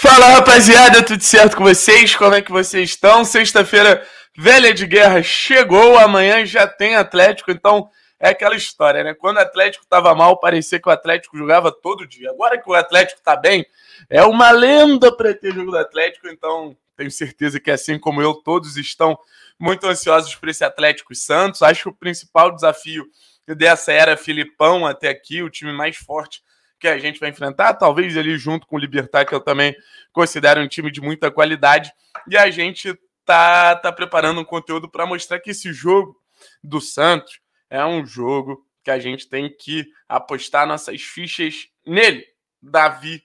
Fala rapaziada, tudo certo com vocês? Como é que vocês estão? Sexta-feira velha de guerra chegou, amanhã já tem Atlético, então é aquela história, né? Quando o Atlético estava mal, parecia que o Atlético jogava todo dia. Agora que o Atlético está bem, é uma lenda para ter jogo do Atlético, então tenho certeza que assim como eu, todos estão muito ansiosos por esse Atlético e Santos. Acho que o principal desafio dessa era Filipão até aqui, o time mais forte que a gente vai enfrentar, talvez ali junto com o Libertar, que eu também considero um time de muita qualidade, e a gente tá, tá preparando um conteúdo para mostrar que esse jogo do Santos é um jogo que a gente tem que apostar nossas fichas nele, Davi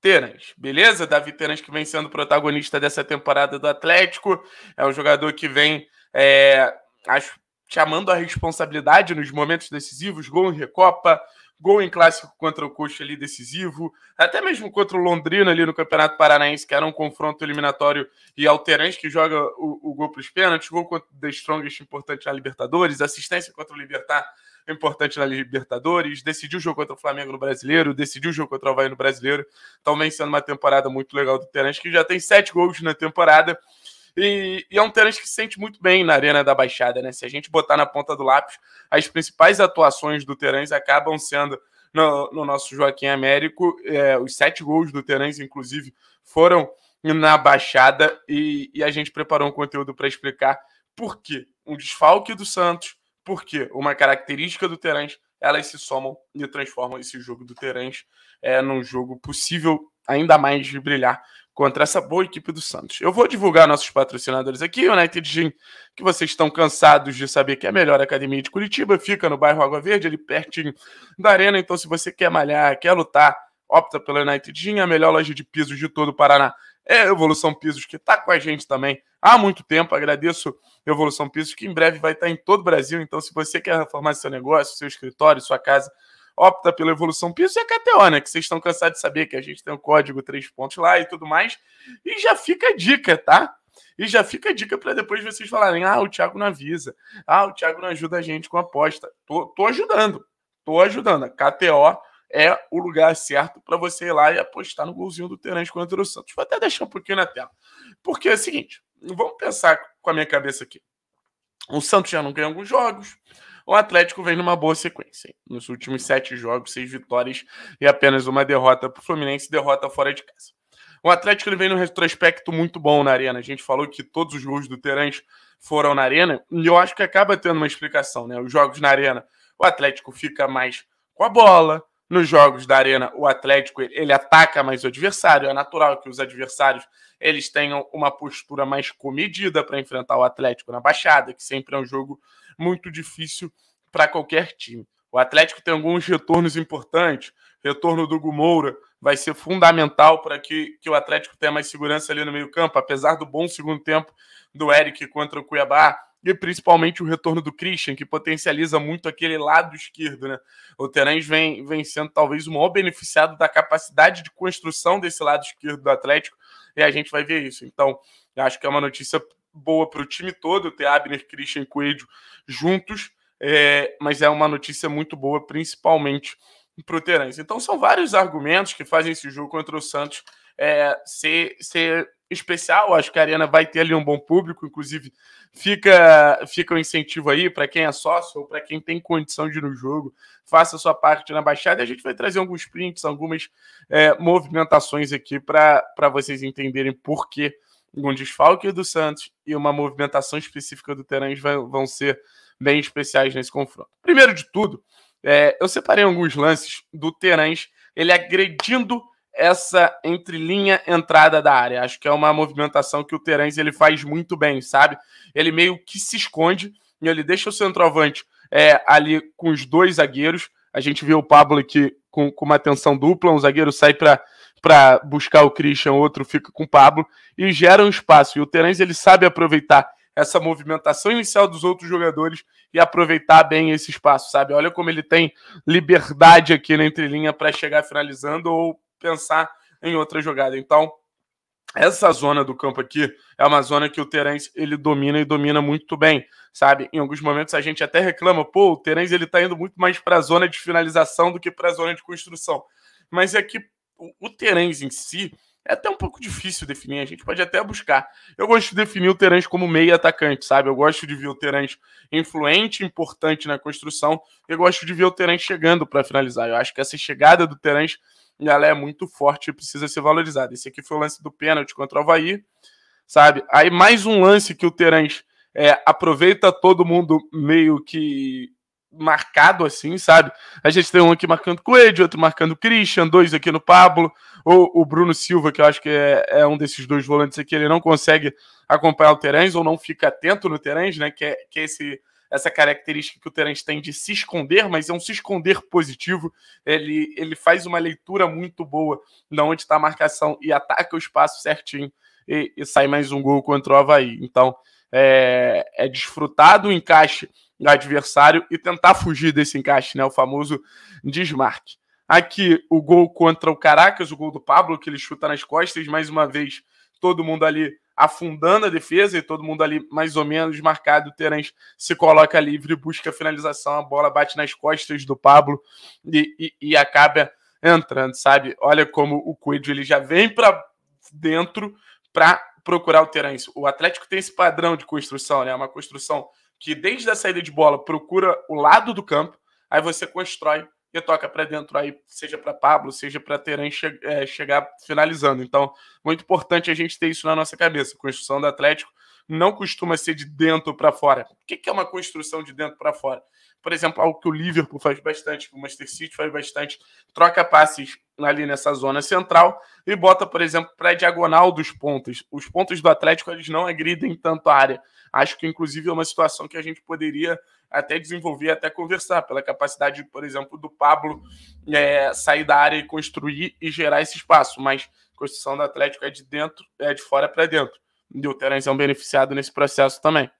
Terans, beleza? Davi Terans que vem sendo protagonista dessa temporada do Atlético, é um jogador que vem, é, acho, chamando a responsabilidade nos momentos decisivos, gol em Recopa, gol em clássico contra o Coxa ali decisivo, até mesmo contra o Londrina ali no Campeonato Paranaense, que era um confronto eliminatório e alterante, que joga o, o gol para os pênaltis, gol contra o The Strongest importante na Libertadores, assistência contra o Libertar importante na Libertadores, decidiu o jogo contra o Flamengo no Brasileiro, decidiu o jogo contra o Havaí no Brasileiro, também então, sendo uma temporada muito legal do Terence, que já tem sete gols na temporada, e, e é um Terence que se sente muito bem na Arena da Baixada, né? Se a gente botar na ponta do lápis, as principais atuações do Terence acabam sendo no, no, nosso Joaquim Américo. É, os sete gols do Terence, inclusive, foram na Baixada e, e a gente preparou um conteúdo para explicar por que Um desfalque do Santos, por que uma característica do Terence, elas se somam e transformam esse jogo do Terence é, num jogo possível ainda mais de brilhar contra essa boa equipe do Santos. Eu vou divulgar nossos patrocinadores aqui, United Gym, que vocês estão cansados de saber que é a melhor academia de Curitiba, fica no bairro Água Verde, ali pertinho da arena, então se você quer malhar, quer lutar, opta pela United Gym, a melhor loja de pisos de todo o Paraná. É a Evolução Pisos, que está com a gente também há muito tempo. Agradeço Evolução Pisos, que em breve vai estar em todo o Brasil. Então, se você quer reformar seu negócio, seu escritório, sua casa, opta pela evolução Piso e a KTO, né? Que vocês estão cansados de saber que a gente tem o um código três pontos lá e tudo mais. E já fica a dica, tá? E já fica a dica para depois vocês falarem: ah, o Thiago não avisa, ah, o Thiago não ajuda a gente com a aposta. Tô, tô ajudando, tô ajudando. A KTO é o lugar certo para você ir lá e apostar no golzinho do Terence contra o Santos. Vou até deixar um pouquinho na tela. Porque é o seguinte: vamos pensar com a minha cabeça aqui. O Santos já não ganha alguns jogos, o Atlético vem numa boa sequência. Nos últimos sete jogos, seis vitórias e apenas uma derrota para o Fluminense, derrota fora de casa. O Atlético ele vem num retrospecto muito bom na Arena. A gente falou que todos os gols do Terãs foram na Arena, e eu acho que acaba tendo uma explicação, né? Os jogos na Arena, o Atlético fica mais com a bola, nos jogos da Arena, o Atlético ele ataca mais o adversário. É natural que os adversários eles tenham uma postura mais comedida para enfrentar o Atlético na Baixada, que sempre é um jogo muito difícil para qualquer time. O Atlético tem alguns retornos importantes. Retorno do Gumoura vai ser fundamental para que, que o Atlético tenha mais segurança ali no meio-campo, apesar do bom segundo tempo do Eric contra o Cuiabá e principalmente o retorno do Christian, que potencializa muito aquele lado esquerdo, né? O Terence vem, vem sendo talvez o maior beneficiado da capacidade de construção desse lado esquerdo do Atlético, e a gente vai ver isso. Então, acho que é uma notícia boa para o time todo ter Abner, Christian e Coelho juntos, é, mas é uma notícia muito boa, principalmente para o Terence. Então, são vários argumentos que fazem esse jogo contra o Santos é, ser, ser especial. Acho que a Arena vai ter ali um bom público, inclusive fica fica um incentivo aí para quem é sócio ou para quem tem condição de ir no jogo, faça sua parte na Baixada e a gente vai trazer alguns prints, algumas é, movimentações aqui para vocês entenderem por que um desfalque do Santos e uma movimentação específica do Terãs vão ser bem especiais nesse confronto. Primeiro de tudo, é, eu separei alguns lances do Terãs, ele agredindo essa entrelinha entrada da área. Acho que é uma movimentação que o Terence ele faz muito bem, sabe? Ele meio que se esconde e ele deixa o centroavante é, ali com os dois zagueiros. A gente viu o Pablo aqui com, com uma atenção dupla, um zagueiro sai para para buscar o Christian, outro fica com o Pablo e gera um espaço. E o Terence ele sabe aproveitar essa movimentação inicial dos outros jogadores e aproveitar bem esse espaço, sabe? Olha como ele tem liberdade aqui na entrelinha para chegar finalizando ou pensar em outra jogada. Então, essa zona do campo aqui é uma zona que o Terence ele domina e domina muito bem, sabe? Em alguns momentos a gente até reclama, pô, o Terence ele tá indo muito mais para a zona de finalização do que para a zona de construção. Mas é que o Terence em si, é até um pouco difícil definir, a gente pode até buscar. Eu gosto de definir o Terence como meio atacante, sabe? Eu gosto de ver o Terence influente, importante na construção. Eu gosto de ver o Terence chegando para finalizar. Eu acho que essa chegada do Terence ela é muito forte e precisa ser valorizada. Esse aqui foi o lance do pênalti contra o Havaí, sabe? Aí mais um lance que o Terence é, aproveita todo mundo meio que marcado assim, sabe? A gente tem um aqui marcando Coelho, outro marcando Christian, dois aqui no Pablo, ou o Bruno Silva, que eu acho que é, é um desses dois volantes aqui, ele não consegue acompanhar o Terence ou não fica atento no Terence né? Que é, que é esse, essa característica que o Terence tem de se esconder, mas é um se esconder positivo. Ele, ele faz uma leitura muito boa de onde está a marcação e ataca o espaço certinho e, e sai mais um gol contra o Havaí. Então, é, é desfrutado o encaixe adversário e tentar fugir desse encaixe, né? O famoso desmarque. Aqui o gol contra o Caracas, o gol do Pablo, que ele chuta nas costas, mais uma vez, todo mundo ali afundando a defesa e todo mundo ali mais ou menos marcado. O Terence se coloca livre, busca a finalização, a bola bate nas costas do Pablo e, e, e acaba entrando, sabe? Olha como o Coelho ele já vem para dentro para procurar o Terence. O Atlético tem esse padrão de construção, né? Uma construção que desde a saída de bola procura o lado do campo, aí você constrói e toca para dentro aí, seja para Pablo, seja para Teran che é, chegar finalizando. Então, muito importante a gente ter isso na nossa cabeça. Construção do Atlético não costuma ser de dentro para fora. O que, que é uma construção de dentro para fora? Por exemplo, algo que o Liverpool faz bastante, que o Manchester City faz bastante, troca passes ali nessa zona central e bota, por exemplo, para a diagonal dos pontos. Os pontos do Atlético eles não agridem tanto a área. Acho que, inclusive, é uma situação que a gente poderia até desenvolver, até conversar, pela capacidade, por exemplo, do Pablo é, sair da área e construir e gerar esse espaço. Mas a construção do Atlético é de dentro, é de fora para dentro. E o Terence é um beneficiado nesse processo também.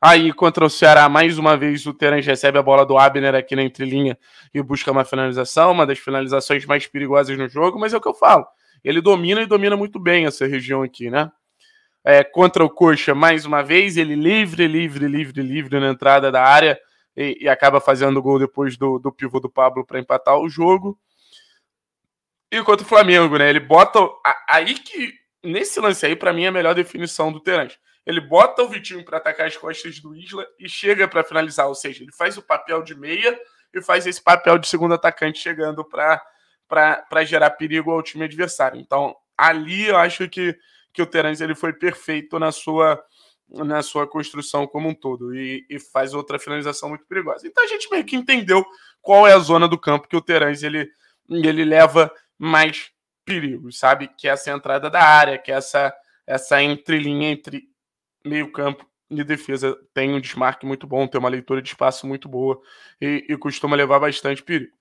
Aí contra o Ceará, mais uma vez, o Terence recebe a bola do Abner aqui na entrelinha e busca uma finalização, uma das finalizações mais perigosas no jogo, mas é o que eu falo. Ele domina e domina muito bem essa região aqui, né? É, contra o Coxa, mais uma vez, ele livre, livre, livre, livre na entrada da área e, e acaba fazendo o gol depois do, do pivô do Pablo para empatar o jogo. E contra o Flamengo, né? Ele bota. Aí que. Nesse lance aí, para mim, é a melhor definição do Terence ele bota o Vitinho para atacar as costas do Isla e chega para finalizar, ou seja, ele faz o papel de meia e faz esse papel de segundo atacante chegando para gerar perigo ao time adversário. Então, ali eu acho que, que o Terence ele foi perfeito na sua na sua construção como um todo e, e, faz outra finalização muito perigosa. Então a gente meio que entendeu qual é a zona do campo que o Terence ele, ele leva mais perigo, sabe? Que é essa entrada da área, que é essa essa entrelinha entre meio-campo e defesa tem um desmarque muito bom, tem uma leitura de espaço muito boa e, e costuma levar bastante perigo.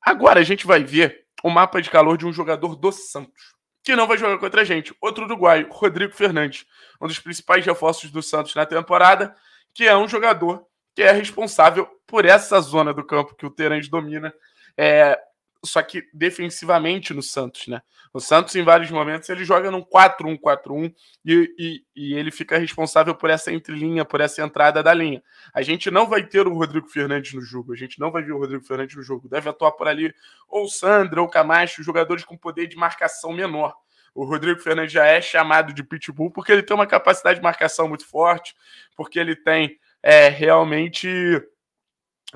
Agora a gente vai ver o mapa de calor de um jogador do Santos, que não vai jogar contra a gente. Outro uruguaio, Rodrigo Fernandes, um dos principais reforços do Santos na temporada, que é um jogador que é responsável por essa zona do campo que o Terãs domina. É, só que defensivamente no Santos, né? O Santos, em vários momentos, ele joga num 4-1-4-1 e, e, e, ele fica responsável por essa entrelinha, por essa entrada da linha. A gente não vai ter o Rodrigo Fernandes no jogo, a gente não vai ver o Rodrigo Fernandes no jogo. Deve atuar por ali ou Sandra ou Camacho, jogadores com poder de marcação menor. O Rodrigo Fernandes já é chamado de pitbull porque ele tem uma capacidade de marcação muito forte, porque ele tem é, realmente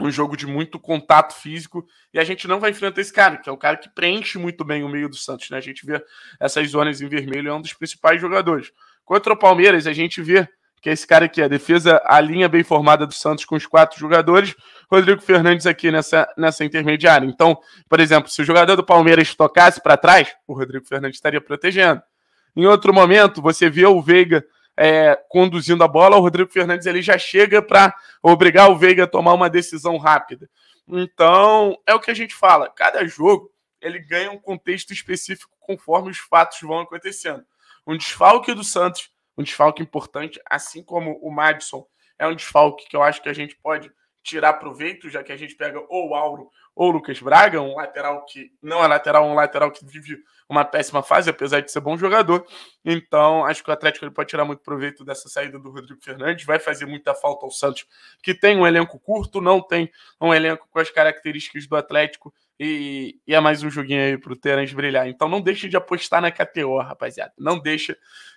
um jogo de muito contato físico e a gente não vai enfrentar esse cara, que é o cara que preenche muito bem o meio do Santos, né? A gente vê essas zonas em vermelho, é um dos principais jogadores. Contra o Palmeiras, a gente vê que é esse cara aqui, a defesa, a linha bem formada do Santos com os quatro jogadores, Rodrigo Fernandes aqui nessa, nessa intermediária. Então, por exemplo, se o jogador do Palmeiras tocasse para trás, o Rodrigo Fernandes estaria protegendo. Em outro momento, você vê o Veiga é, conduzindo a bola, o Rodrigo Fernandes ele já chega para obrigar o Veiga a tomar uma decisão rápida. Então, é o que a gente fala, cada jogo ele ganha um contexto específico conforme os fatos vão acontecendo. Um desfalque do Santos, um desfalque importante, assim como o Madison é um desfalque que eu acho que a gente pode tirar proveito, já que a gente pega ou o Auro ou o Lucas Braga, um lateral que não é lateral, um lateral que vive uma péssima fase, apesar de ser bom jogador. Então, acho que o Atlético ele pode tirar muito proveito dessa saída do Rodrigo Fernandes, vai fazer muita falta ao Santos, que tem um elenco curto, não tem um elenco com as características do Atlético e, e, é mais um joguinho aí pro Terence brilhar. Então não deixe de apostar na KTO, rapaziada. Não deixa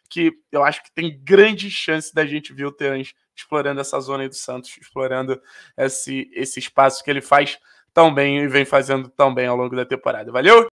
que eu acho que tem grande chance da gente ver o Terence explorando essa zona aí do Santos, explorando esse, esse espaço que ele faz tão bem e vem fazendo tão bem ao longo da temporada. Valeu!